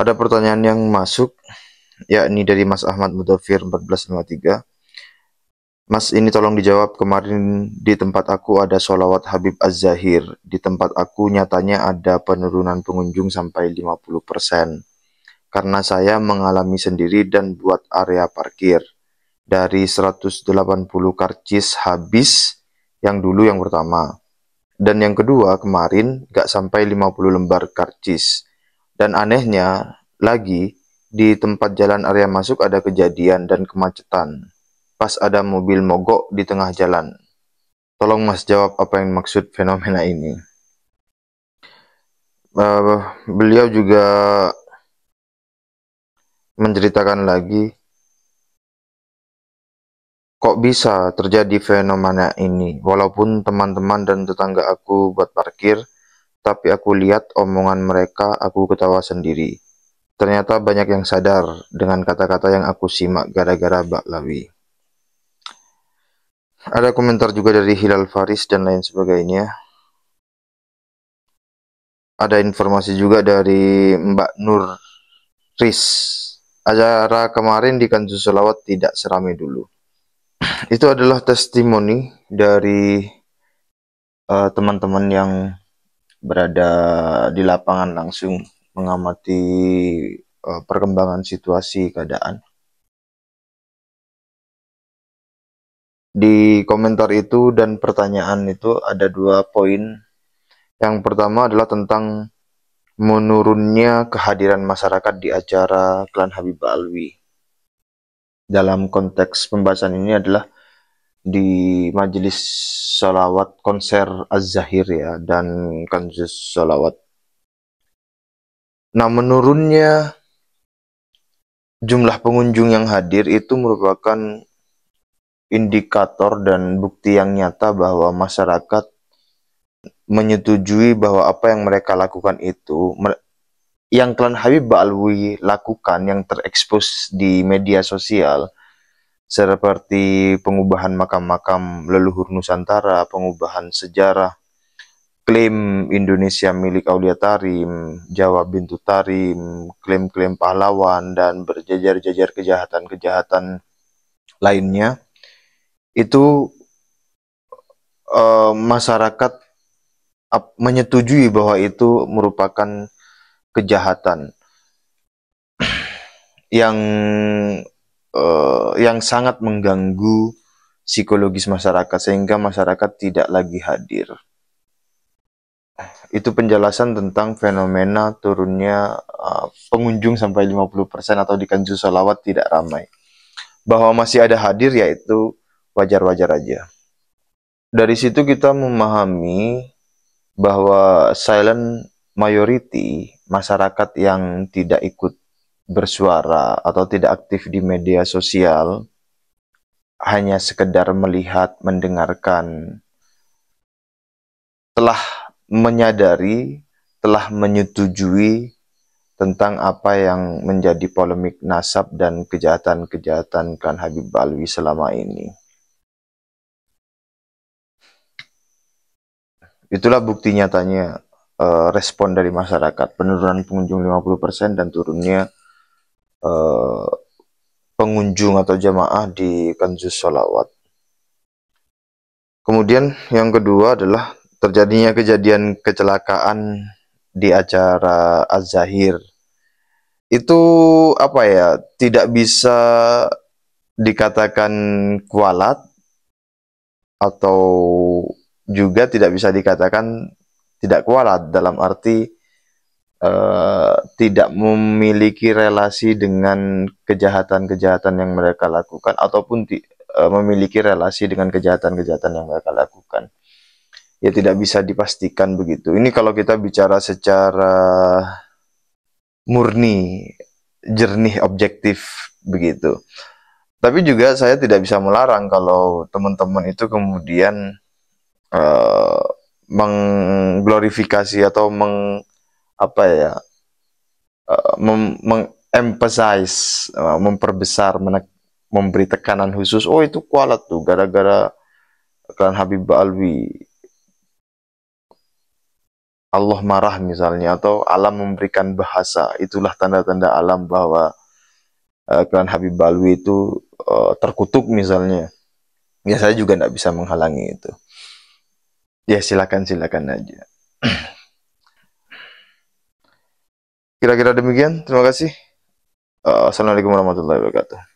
Ada pertanyaan yang masuk, yakni dari Mas Ahmad Mudafir 1453. Mas ini tolong dijawab kemarin di tempat aku ada sholawat Habib Az-Zahir. Di tempat aku nyatanya ada penurunan pengunjung sampai 50%. Karena saya mengalami sendiri dan buat area parkir. Dari 180 karcis habis yang dulu yang pertama. Dan yang kedua kemarin gak sampai 50 lembar karcis. Dan anehnya lagi, di tempat jalan area masuk ada kejadian dan kemacetan. Pas ada mobil mogok di tengah jalan. Tolong mas jawab apa yang maksud fenomena ini. Uh, beliau juga menceritakan lagi kok bisa terjadi fenomena ini walaupun teman-teman dan tetangga aku buat parkir tapi aku lihat omongan mereka, aku ketawa sendiri. Ternyata banyak yang sadar dengan kata-kata yang aku simak gara-gara Mbak Lawi. Ada komentar juga dari Hilal Faris dan lain sebagainya. Ada informasi juga dari Mbak Nur Riz. Acara kemarin di Kansus Selawat tidak seramai dulu. Itu adalah testimoni dari eh, teman-teman uh, teman -teman yang berada di lapangan langsung mengamati uh, perkembangan situasi keadaan. Di komentar itu dan pertanyaan itu ada dua poin. Yang pertama adalah tentang menurunnya kehadiran masyarakat di acara Klan Habib Alwi. Dalam konteks pembahasan ini adalah di majelis salawat konser Az-Zahir ya dan Kanzus Salawat. Nah menurunnya jumlah pengunjung yang hadir itu merupakan indikator dan bukti yang nyata bahwa masyarakat menyetujui bahwa apa yang mereka lakukan itu yang klan Habib Ba'alwi lakukan yang terekspos di media sosial seperti pengubahan makam-makam leluhur Nusantara, pengubahan sejarah, klaim Indonesia milik Aulia Tarim, Jawa Bintu Tarim, klaim-klaim pahlawan, dan berjajar-jajar kejahatan-kejahatan lainnya, itu eh, masyarakat menyetujui bahwa itu merupakan kejahatan yang uh, yang sangat mengganggu psikologis masyarakat sehingga masyarakat tidak lagi hadir. Itu penjelasan tentang fenomena turunnya uh, pengunjung sampai 50% atau di kanju salawat tidak ramai. Bahwa masih ada hadir yaitu wajar-wajar aja. Dari situ kita memahami bahwa silent majority masyarakat yang tidak ikut bersuara atau tidak aktif di media sosial hanya sekedar melihat, mendengarkan telah menyadari, telah menyetujui tentang apa yang menjadi polemik nasab dan kejahatan-kejahatan Khan Habib Alwi selama ini. Itulah bukti nyatanya eh, respon dari masyarakat, penurunan pengunjung 50% dan turunnya Eh, pengunjung atau jamaah di kanjus sholawat. Kemudian yang kedua adalah terjadinya kejadian kecelakaan di acara Az-Zahir. Itu apa ya, tidak bisa dikatakan kualat atau juga tidak bisa dikatakan tidak kualat dalam arti uh, tidak memiliki relasi dengan kejahatan-kejahatan yang mereka lakukan ataupun uh, memiliki relasi dengan kejahatan-kejahatan yang mereka lakukan ya tidak bisa dipastikan begitu ini kalau kita bicara secara murni jernih objektif begitu tapi juga saya tidak bisa melarang kalau teman-teman itu kemudian uh, mengglorifikasi atau meng apa ya uh, mem- uh, memperbesar menek- memberi tekanan khusus oh itu kualat tuh gara-gara kan Habib Alwi Allah marah misalnya atau alam memberikan bahasa itulah tanda-tanda alam bahwa uh, eh, Klan Habib Balwi itu uh, terkutuk misalnya ya saya juga tidak bisa menghalangi itu ya silakan silakan aja Kira-kira demikian. Terima kasih. Uh, Assalamualaikum warahmatullahi wabarakatuh.